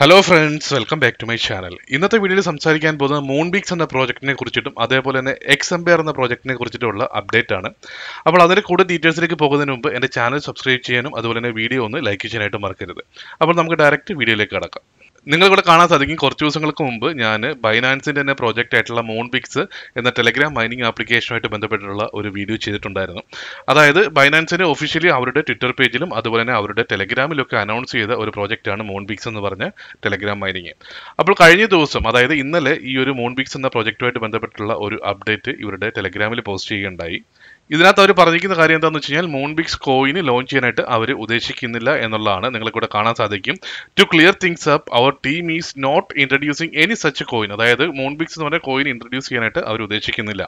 hello friends welcome back to my channel ഇന്നത്തെ വീഡിയോയിൽ സംസാരിക്കാൻ പോകുന്നത് മൂൺബിക്സ് എന്ന പ്രോജക്റ്റിനെ കുറിച്ചിട്ടും അതേപോലെ തന്നെ എക്സ് എംപയർ എന്ന പ്രോജക്റ്റിനെ കുറിച്ചിട്ടുള്ള അപ്ഡേറ്റ് ആണ് അപ്പോൾ അതിൻ്റെ കൂടുതൽ ഡീറ്റെയിൽസിലേക്ക് പോകുന്നതിന് മുമ്പ് എൻ്റെ ചാനൽ സബ്സ്ക്രൈബ് ചെയ്യാനും അതുപോലെ തന്നെ വീഡിയോ ഒന്ന് ലൈക്ക് ചെയ്യാനായിട്ട് മറക്കരുത് അപ്പോൾ നമുക്ക് ഡയറക്റ്റ് വീഡിയോയിലേക്ക് കടക്കാം നിങ്ങളിവിടെ കാണാൻ സാധിക്കും കുറച്ച് ദിവസങ്ങൾക്ക് മുമ്പ് ഞാൻ ബൈനാൻസിൻ്റെ തന്നെ പ്രോജക്റ്റ് ആയിട്ടുള്ള മൂൺ പിക്സ് എന്ന ടെലഗ്രാം മൈനിങ് ആപ്ലിക്കേഷനുമായിട്ട് ബന്ധപ്പെട്ടുള്ള ഒരു വീഡിയോ ചെയ്തിട്ടുണ്ടായിരുന്നു അതായത് ബൈനാൻസിന് ഒഫീഷ്യലി അവരുടെ ട്വിറ്റർ പേജിലും അതുപോലെ തന്നെ അവരുടെ ടെലഗ്രാമിലൊക്കെ അനൗൺസ് ചെയ്ത ഒരു പ്രോജക്റ്റാണ് മൂൺ പിക്സ് എന്ന് പറഞ്ഞ ടെലഗ്രാം മൈനിങ് അപ്പോൾ കഴിഞ്ഞ ദിവസം അതായത് ഇന്നലെ ഈ ഒരു മൂൺ പിക്സ് എന്ന പ്രോജക്റ്റുമായിട്ട് ബന്ധപ്പെട്ടുള്ള ഒരു അപ്ഡേറ്റ് ഇവരുടെ ടെലഗ്രാമിൽ പോസ്റ്റ് ചെയ്യുകയുണ്ടായി ഇതിനകത്ത് അവർ പറഞ്ഞിരിക്കുന്ന കാര്യം എന്താണെന്ന് വെച്ച് കഴിഞ്ഞാൽ മൂൺബിക്സ് കോയിന് ലോഞ്ച് ചെയ്യാനായിട്ട് അവർ ഉദ്ദേശിക്കുന്നില്ല എന്നുള്ളതാണ് നിങ്ങൾക്കിവിടെ കാണാൻ സാധിക്കും to clear things up our team is not introducing any such coin അതായത് മൂൺബിക്സ് എന്ന് പറഞ്ഞ കോയിൻ ഇൻട്രഡ്യൂസ് ചെയ്യാനായിട്ട് അവർ ഉദ്ദേശിക്കുന്നില്ല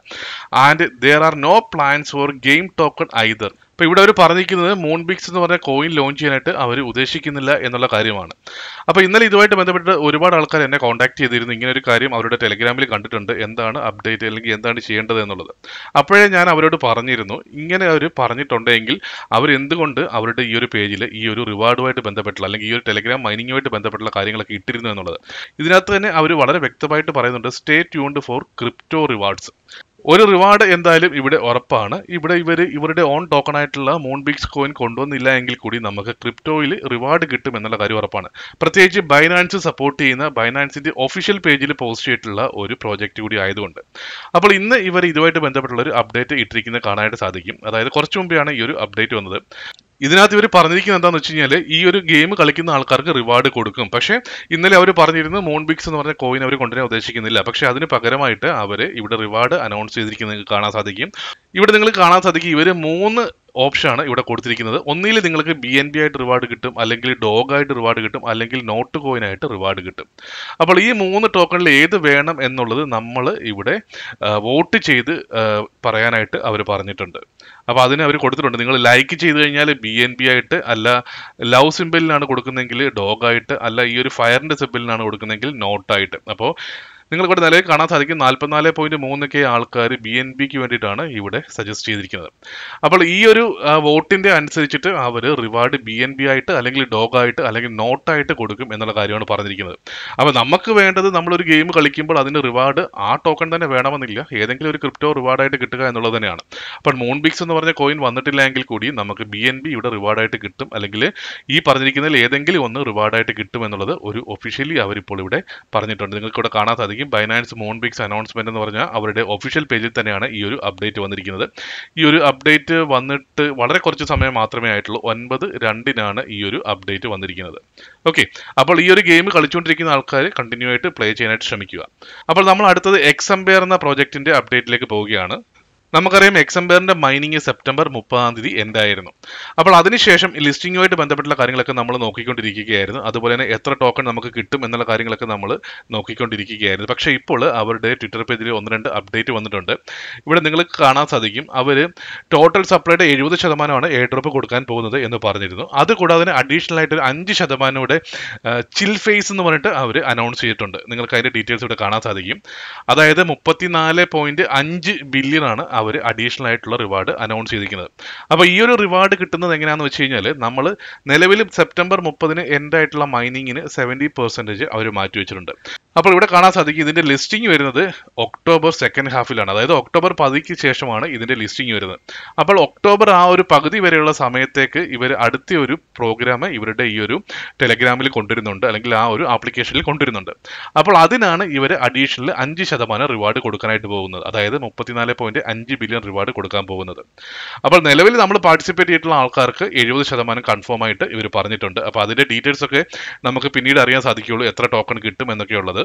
and there are no plans for game token either അപ്പോൾ ഇവിടെ അവർ പറഞ്ഞിരിക്കുന്നത് മൂൺ ബിക്സ് എന്ന് പറഞ്ഞ കോയിൻ ലോഞ്ച് ചെയ്യാനായിട്ട് അവർ ഉദ്ദേശിക്കുന്നില്ല എന്നുള്ള കാര്യമാണ് അപ്പോൾ ഇന്നലെ ഇതുമായിട്ട് ബന്ധപ്പെട്ട് ഒരുപാട് ആൾക്കാർ എന്നെ കോൺടാക്ട് ചെയ്തിരുന്നു ഇങ്ങനെ ഒരു കാര്യം അവരുടെ ടെലിഗ്രാമിൽ കണ്ടിട്ടുണ്ട് എന്താണ് അപ്ഡേറ്റ് അല്ലെങ്കിൽ എന്താണ് ചെയ്യേണ്ടത് എന്നുള്ളത് അപ്പോഴേ ഞാൻ അവരോട് പറഞ്ഞിരുന്നു ഇങ്ങനെ അവർ പറഞ്ഞിട്ടുണ്ടെങ്കിൽ അവരെന്തുകൊണ്ട് അവരുടെ ഈ ഒരു പേജിൽ ഈ ഒരു റിവാർഡുമായിട്ട് ബന്ധപ്പെട്ടുള്ള അല്ലെങ്കിൽ ഈ ഒരു ടെലിഗ്രാം മൈനിങ്ങുമായിട്ട് ബന്ധപ്പെട്ടുള്ള കാര്യങ്ങളൊക്കെ ഇട്ടിരുന്നു എന്നുള്ളത് ഇതിനകത്ത് തന്നെ അവർ വളരെ വ്യക്തമായിട്ട് പറയുന്നുണ്ട് stay tuned for crypto rewards ഒരു റിവാർഡ് എന്തായാലും ഇവിടെ ഉറപ്പാണ് ഇവിടെ ഇവർ ഇവരുടെ ഓൺ ടോക്കൺ ആയിട്ടുള്ള ബിക്സ് കോയിൻ കൊണ്ടുവന്നില്ല എങ്കിൽ കൂടി നമുക്ക് ക്രിപ്റ്റോയിൽ റിവാർഡ് കിട്ടും എന്നുള്ള കാര്യം ഉറപ്പാണ് പ്രത്യേകിച്ച് ബൈനാൻസ് സപ്പോർട്ട് ചെയ്യുന്ന ബൈനാൻസിന്റെ ഒഫീഷ്യൽ പേജിൽ പോസ്റ്റ് ചെയ്തിട്ടുള്ള ഒരു പ്രോജക്റ്റ് കൂടി ആയതുകൊണ്ട് അപ്പോൾ ഇന്ന് ഇവർ ഇതുമായിട്ട് ബന്ധപ്പെട്ടുള്ള ഒരു അപ്ഡേറ്റ് ഇട്ടിരിക്കുന്നത് കാണാനായിട്ട് സാധിക്കും അതായത് കുറച്ച് മുമ്പെയാണ് ഈ ഒരു അപ്ഡേറ്റ് വന്നത് ഇതിനകത്ത് ഇവർ പറഞ്ഞിരിക്കുന്നത് എന്താണെന്ന് വെച്ച് കഴിഞ്ഞാൽ ഈ ഒരു ഗെയിം കളിക്കുന്ന ആൾക്കാർക്ക് റിവാർഡ് കൊടുക്കും പക്ഷേ ഇന്നലെ അവർ പറഞ്ഞിരുന്നത് മോൺബിക്സ് എന്ന് പറഞ്ഞ കോയിൻ അവർ കൊണ്ടുവരാൻ ഉദ്ദേശിക്കുന്നില്ല പക്ഷേ അതിന് പകരമായിട്ട് അവർ ഇവിടെ റിവാർഡ് അനൗൺസ് ചെയ്തിരിക്കുന്നത് കാണാൻ സാധിക്കും ഇവിടെ നിങ്ങൾ കാണാൻ സാധിക്കും ഇവർ മൂന്ന് ഓപ്ഷനാണ് ഇവിടെ കൊടുത്തിരിക്കുന്നത് ഒന്നിൽ നിങ്ങൾക്ക് ബി എൻ ബി ആയിട്ട് റിവാർഡ് കിട്ടും അല്ലെങ്കിൽ ഡോഗ് ആയിട്ട് റിവാർഡ് കിട്ടും അല്ലെങ്കിൽ നോട്ട് കോയിൻ ആയിട്ട് റിവാർഡ് കിട്ടും അപ്പോൾ ഈ മൂന്ന് ടോക്കണിൽ ഏത് വേണം എന്നുള്ളത് നമ്മൾ ഇവിടെ വോട്ട് ചെയ്ത് പറയാനായിട്ട് അവർ പറഞ്ഞിട്ടുണ്ട് അപ്പോൾ അതിന് അവർ കൊടുത്തിട്ടുണ്ട് നിങ്ങൾ ലൈക്ക് ചെയ്ത് കഴിഞ്ഞാൽ ബി എൻ ബി ആയിട്ട് അല്ല ലവ് സിമ്പിളിനാണ് കൊടുക്കുന്നതെങ്കിൽ ഡോഗ് ആയിട്ട് അല്ല ഈ ഒരു ഫയറിൻ്റെ സിമ്പിളിനാണ് കൊടുക്കുന്നതെങ്കിൽ നോട്ടായിട്ട് അപ്പോൾ നിങ്ങൾക്കിവിടെ നിലവിൽ കാണാൻ സാധിക്കും നാൽപ്പത്തിനാല് പോയിന്റ് മൂന്ന് കെ ആൾക്കാർ ബി എൻ പിക്ക് വേണ്ടിയിട്ടാണ് ഇവിടെ സജസ്റ്റ് ചെയ്തിരിക്കുന്നത് അപ്പോൾ ഈ ഒരു വോട്ടിന്റെ അനുസരിച്ചിട്ട് അവർ റിവാർഡ് ബി എൻ ബി ആയിട്ട് അല്ലെങ്കിൽ ഡോഗ് ആയിട്ട് അല്ലെങ്കിൽ നോട്ടായിട്ട് കൊടുക്കും എന്നുള്ള കാര്യമാണ് പറഞ്ഞിരിക്കുന്നത് അപ്പോൾ നമുക്ക് വേണ്ടത് നമ്മളൊരു ഗെയിം കളിക്കുമ്പോൾ അതിന് റിവാർഡ് ആ ടോക്കൺ തന്നെ വേണമെന്നില്ല ഏതെങ്കിലും ഒരു ക്രിപ്റ്റോ റിവാർഡായിട്ട് കിട്ടുക എന്നുള്ളത് തന്നെയാണ് അപ്പോൾ ബിക്സ് എന്ന് പറഞ്ഞ കോയിൻ വന്നിട്ടില്ല എങ്കിൽ കൂടി നമുക്ക് ബി എൻ ബി ഇവിടെ റിവാർഡായിട്ട് കിട്ടും അല്ലെങ്കിൽ ഈ പറഞ്ഞിരിക്കുന്നതിൽ ഏതെങ്കിലും ഒന്ന് റിവാർഡായിട്ട് കിട്ടും എന്നുള്ളത് ഒരു ഒഫീഷ്യലി അവരിപ്പോൾ ഇവിടെ പറഞ്ഞിട്ടുണ്ട് നിങ്ങൾക്ക് ഇവിടെ കാണാൻ സാധിക്കും വരുമ്പോഴത്തേക്കും ബൈനാൻസ് ബിക്സ് അനൗൺസ്മെന്റ് എന്ന് പറഞ്ഞാൽ അവരുടെ ഒഫീഷ്യൽ പേജിൽ തന്നെയാണ് ഈ ഒരു അപ്ഡേറ്റ് വന്നിരിക്കുന്നത് ഈ ഒരു അപ്ഡേറ്റ് വന്നിട്ട് വളരെ കുറച്ച് സമയം മാത്രമേ ആയിട്ടുള്ളൂ ഒൻപത് രണ്ടിനാണ് ഈ ഒരു അപ്ഡേറ്റ് വന്നിരിക്കുന്നത് ഓക്കെ അപ്പോൾ ഈ ഒരു ഗെയിം കളിച്ചുകൊണ്ടിരിക്കുന്ന ആൾക്കാർ കണ്ടിന്യൂ ആയിട്ട് പ്ലേ ചെയ്യാനായിട്ട് ശ്രമിക്കുക അപ്പോൾ നമ്മൾ അടുത്തത് എക്സ് എംപയർ എന്ന പ്രോജക്റ്റിന്റെ അപ്ഡേറ്റിലേക്ക് പോവുകയാണ് നമുക്കറിയാം എക്സംബേറിന്റെ മൈനിങ് സെപ്റ്റംബർ മുപ്പതാം തീയതി എന്തായിരുന്നു അപ്പോൾ അതിനുശേഷം ലിസ്റ്റിംഗുമായിട്ട് ബന്ധപ്പെട്ടുള്ള കാര്യങ്ങളൊക്കെ നമ്മൾ നോക്കിക്കൊണ്ടിരിക്കുകയായിരുന്നു അതുപോലെ തന്നെ എത്ര ടോക്കൺ നമുക്ക് കിട്ടും എന്നുള്ള കാര്യങ്ങളൊക്കെ നമ്മൾ നോക്കിക്കൊണ്ടിരിക്കുകയായിരുന്നു പക്ഷേ ഇപ്പോൾ അവരുടെ ട്വിറ്റർ പേജിൽ ഒന്ന് രണ്ട് അപ്ഡേറ്റ് വന്നിട്ടുണ്ട് ഇവിടെ നിങ്ങൾ കാണാൻ സാധിക്കും അവർ ടോട്ടൽ സപ്ലൈയുടെ എഴുപത് ശതമാനമാണ് എയർ ഡ്രോപ്പ് കൊടുക്കാൻ പോകുന്നത് എന്ന് പറഞ്ഞിരുന്നു അതുകൂടാതെ തന്നെ അഡീഷണൽ ആയിട്ട് ഒരു അഞ്ച് ശതമാനയുടെ ചിൽ ഫേസ് എന്ന് പറഞ്ഞിട്ട് അവർ അനൗൺസ് ചെയ്തിട്ടുണ്ട് നിങ്ങൾക്ക് അതിൻ്റെ ഡീറ്റെയിൽസ് ഇവിടെ കാണാൻ സാധിക്കും അതായത് മുപ്പത്തിനാല് പോയിന്റ് അഞ്ച് ബില്യൺ ആണ് അവർ അഡീഷണൽ ആയിട്ടുള്ള റിവാർഡ് അനൗൺസ് ചെയ്തിരിക്കുന്നത് അപ്പോൾ ഈ ഒരു റിവാർഡ് കിട്ടുന്നത് എങ്ങനെയാണെന്ന് വെച്ച് കഴിഞ്ഞാൽ നമ്മൾ നിലവിൽ സെപ്റ്റംബർ മുപ്പതിന് എൻഡ് ആയിട്ടുള്ള മൈനിങ്ങിന് സെവൻറ്റി പെർസെൻറ്റേജ് അവർ മാറ്റി വെച്ചിട്ടുണ്ട് അപ്പോൾ ഇവിടെ കാണാൻ സാധിക്കും ഇതിന്റെ ലിസ്റ്റിംഗ് വരുന്നത് ഒക്ടോബർ സെക്കൻഡ് ഹാഫിലാണ് അതായത് ഒക്ടോബർ പതിക്ക് ശേഷമാണ് ഇതിന്റെ ലിസ്റ്റിംഗ് വരുന്നത് അപ്പോൾ ഒക്ടോബർ ആ ഒരു പകുതി വരെയുള്ള സമയത്തേക്ക് ഇവർ അടുത്ത ഒരു പ്രോഗ്രാം ഇവരുടെ ഈ ഒരു ടെലഗ്രാമിൽ കൊണ്ടുവരുന്നുണ്ട് അല്ലെങ്കിൽ ആ ഒരു ആപ്ലിക്കേഷനിൽ കൊണ്ടുവരുന്നുണ്ട് അപ്പോൾ അതിനാണ് ഇവർ അഡീഷണൽ അഞ്ച് ശതമാനം റിവാർഡ് കൊടുക്കാനായിട്ട് പോകുന്നത് അതായത് മുപ്പത്തിനാല് അഞ്ച് ബില്യൺ റിവാർഡ് കൊടുക്കാൻ പോകുന്നത് അപ്പോൾ നിലവിൽ നമ്മൾ പാർട്ടിസിപ്പേറ്റ് ചെയ്തിട്ടുള്ള ആൾക്കാർക്ക് എഴുപത് ശതമാനം കൺഫേം ആയിട്ട് ഇവർ പറഞ്ഞിട്ടുണ്ട് അപ്പോൾ അതിന്റെ ഡീറ്റെയിൽസ് ഒക്കെ നമുക്ക് പിന്നീട് അറിയാൻ സാധിക്കുകയുള്ളൂ എത്ര ടോക്കൺ കിട്ടും എന്നൊക്കെയുള്ളത്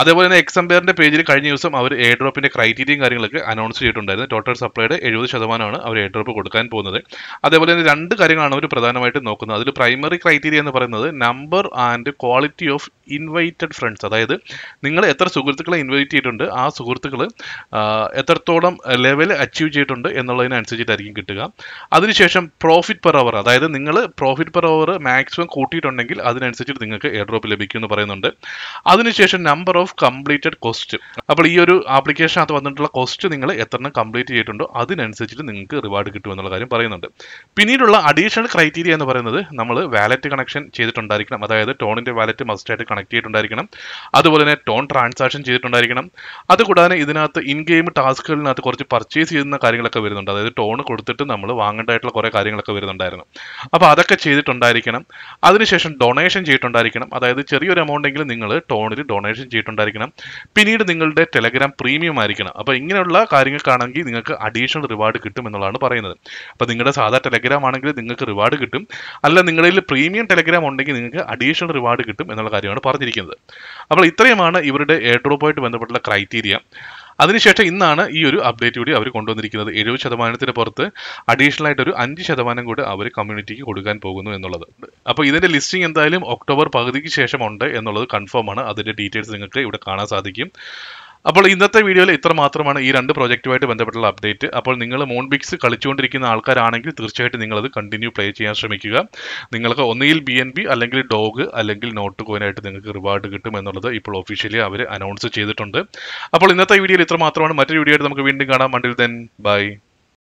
അതേപോലെ തന്നെ എക്സംപെയറിന്റെ പേജിൽ കഴിഞ്ഞ ദിവസം അവർ എയർ ഡ്രോപ്പിന്റെ ക്രൈറ്റീരിയയും കാര്യങ്ങളൊക്കെ അനൗൺസ് ചെയ്തിട്ടുണ്ടായിരുന്നു ടോട്ടൽ സപ്ലൈയുടെ എഴുപത് ശതമാനമാണ് അവർ എയർ ഡ്രോപ്പ് കൊടുക്കാൻ പോകുന്നത് അതേപോലെ തന്നെ രണ്ട് കാര്യങ്ങളാണ് അവർ പ്രധാനമായിട്ടും നോക്കുന്നത് അതിൽ പ്രൈമറി ക്രൈറ്റീരിയ എന്ന് പറയുന്നത് number and quality of invited friends അതായത് നിങ്ങൾ എത്ര സുഹൃത്തുക്കളെ ഇൻവൈറ്റ് ചെയ്തിട്ടുണ്ട് ആ സുഹൃത്തുക്കൾ എത്രത്തോളം ലെവൽ അച്ചീവ് ചെയ്തിട്ടുണ്ട് എന്നുള്ളതിനനുസരിച്ചിട്ടായിരിക്കും കിട്ടുക അതിനുശേഷം പ്രോഫിറ്റ് പെർ അവർ അതായത് നിങ്ങൾ പ്രോഫിറ്റ് പെർ അവർ മാക്സിമം കൂട്ടിയിട്ടുണ്ടെങ്കിൽ അതിനനുസരിച്ചിട്ട് നിങ്ങൾക്ക് എയർ ഡ്രോപ്പ് ലഭിക്കും എന്ന് പറയുന്നുണ്ട് അതിനുശേഷം information number of completed cost അപ്പോൾ ഈ ഒരു ആപ്ലിക്കേഷൻ ആപ്ലിക്കേഷനകത്ത് വന്നിട്ടുള്ള കോസ്റ്റ് നിങ്ങൾ എത്ര കംപ്ലീറ്റ് ചെയ്തിട്ടുണ്ടോ അതിനനുസരിച്ചിട്ട് നിങ്ങൾക്ക് റിവാർഡ് കിട്ടും എന്നുള്ള കാര്യം പറയുന്നുണ്ട് പിന്നീടുള്ള അഡീഷണൽ ക്രൈറ്റീരിയ എന്ന് പറയുന്നത് നമ്മൾ വാലറ്റ് കണക്ഷൻ ചെയ്തിട്ടുണ്ടായിരിക്കണം അതായത് ടോണിൻ്റെ വാലറ്റ് മസ്റ്റ് ആയിട്ട് കണക്ട് ചെയ്തിട്ടുണ്ടായിരിക്കണം അതുപോലെ തന്നെ ടോൺ ട്രാൻസാക്ഷൻ ചെയ്തിട്ടുണ്ടായിരിക്കണം അതുകൂടാതെ ഇതിനകത്ത് ഇൻ ഗെയിം ടാസ്കുകളിനകത്ത് കുറച്ച് പർച്ചേസ് ചെയ്യുന്ന കാര്യങ്ങളൊക്കെ വരുന്നുണ്ട് അതായത് ടോൺ കൊടുത്തിട്ട് നമ്മൾ വാങ്ങേണ്ടതായിട്ടുള്ള കുറേ കാര്യങ്ങളൊക്കെ വരുന്നുണ്ടായിരുന്നു അപ്പോൾ അതൊക്കെ ചെയ്തിട്ടുണ്ടായിരിക്കണം അതിനുശേഷം ഡൊണേഷൻ ചെയ്തിട്ടുണ്ടായിരിക്കണം അതായത് ചെറിയൊരു എമൗണ്ടെങ്കിലും നിങ്ങൾ ടോണിൽ ഡൊണേറ്റ് ഡൊണേഷൻ ചെയ്തിട്ടുണ്ടായിരിക്കണം പിന്നീട് നിങ്ങളുടെ ടെലഗ്രാം പ്രീമിയം ആയിരിക്കണം അപ്പോൾ ഇങ്ങനെയുള്ള കാര്യങ്ങൾക്കാണെങ്കിൽ നിങ്ങൾക്ക് അഡീഷണൽ റിവാർഡ് കിട്ടും എന്നുള്ളതാണ് പറയുന്നത് അപ്പോൾ നിങ്ങളുടെ സാധാ ടെലഗ്രാം ആണെങ്കിൽ നിങ്ങൾക്ക് റിവാർഡ് കിട്ടും അല്ല നിങ്ങളുടെ പ്രീമിയം ടെലഗ്രാം ഉണ്ടെങ്കിൽ നിങ്ങൾക്ക് അഡീഷണൽ റിവാർഡ് കിട്ടും എന്നുള്ള കാര്യമാണ് പറഞ്ഞിരിക്കുന്നത് അപ്പോൾ ഇത്രയുമാണ് ഇവരുടെ എയർ ഡ്രോപ്പുമായിട്ട് ബന്ധപ്പെട്ടുള്ള ക്രൈറ്റീരിയ അതിനുശേഷം ഇന്നാണ് ഈ ഒരു അപ്ഡേറ്റ് കൂടി അവർ കൊണ്ടുവന്നിരിക്കുന്നത് എഴുപത് ശതമാനത്തിന് പുറത്ത് അഡീഷണൽ ആയിട്ട് ഒരു അഞ്ച് ശതമാനം കൂടി അവർ കമ്മ്യൂണിറ്റിക്ക് കൊടുക്കാൻ പോകുന്നു എന്നുള്ളത് അപ്പോൾ ഇതിന്റെ ലിസ്റ്റിംഗ് എന്തായാലും ഒക്ടോബർ പകുതിക്ക് ശേഷം ഉണ്ട് എന്നുള്ളത് കൺഫേം ആണ് അതിന്റെ ഡീറ്റെയിൽസ് നിങ്ങൾക്ക് ഇവിടെ കാണാൻ സാധിക്കും അപ്പോൾ ഇന്നത്തെ വീഡിയോയിൽ ഇത്ര മാത്രമാണ് ഈ രണ്ട് പ്രോജക്റ്റുമായിട്ട് ബന്ധപ്പെട്ടുള്ള അപ്ഡേറ്റ് അപ്പോൾ നിങ്ങൾ മോൺബിക്സ് കളിച്ചുകൊണ്ടിരിക്കുന്ന ആൾക്കാരാണെങ്കിൽ തീർച്ചയായിട്ടും നിങ്ങളത് കണ്ടിന്യൂ പ്ലേ ചെയ്യാൻ ശ്രമിക്കുക നിങ്ങൾക്ക് ഒന്നുകിൽ ബി എൻ ബി അല്ലെങ്കിൽ ഡോഗ് അല്ലെങ്കിൽ നോട്ട് കോയിനായിട്ട് നിങ്ങൾക്ക് റിവാർഡ് കിട്ടും എന്നുള്ളത് ഇപ്പോൾ ഒഫീഷ്യലി അവർ അനൗൺസ് ചെയ്തിട്ടുണ്ട് അപ്പോൾ ഇന്നത്തെ വീഡിയോയിൽ ഇത്ര മാത്രമാണ് മറ്റൊരു വീഡിയോ ആയിട്ട് നമുക്ക് വീണ്ടും കാണാം മണ്ടിൽ ദെൻ ബൈ